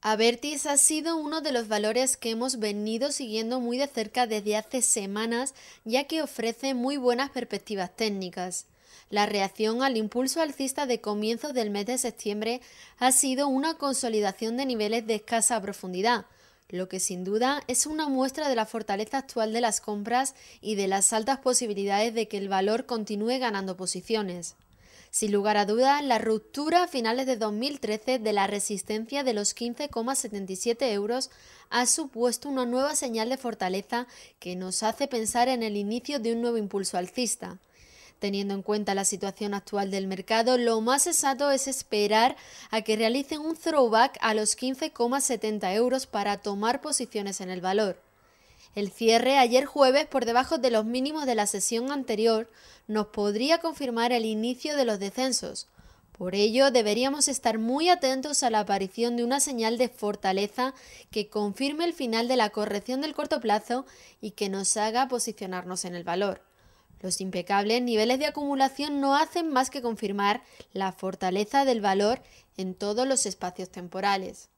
Avertis ha sido uno de los valores que hemos venido siguiendo muy de cerca desde hace semanas, ya que ofrece muy buenas perspectivas técnicas. La reacción al impulso alcista de comienzos del mes de septiembre ha sido una consolidación de niveles de escasa profundidad, lo que sin duda es una muestra de la fortaleza actual de las compras y de las altas posibilidades de que el valor continúe ganando posiciones. Sin lugar a dudas, la ruptura a finales de 2013 de la resistencia de los 15,77 euros ha supuesto una nueva señal de fortaleza que nos hace pensar en el inicio de un nuevo impulso alcista. Teniendo en cuenta la situación actual del mercado, lo más sensato es esperar a que realicen un throwback a los 15,70 euros para tomar posiciones en el valor. El cierre ayer jueves por debajo de los mínimos de la sesión anterior nos podría confirmar el inicio de los descensos. Por ello, deberíamos estar muy atentos a la aparición de una señal de fortaleza que confirme el final de la corrección del corto plazo y que nos haga posicionarnos en el valor. Los impecables niveles de acumulación no hacen más que confirmar la fortaleza del valor en todos los espacios temporales.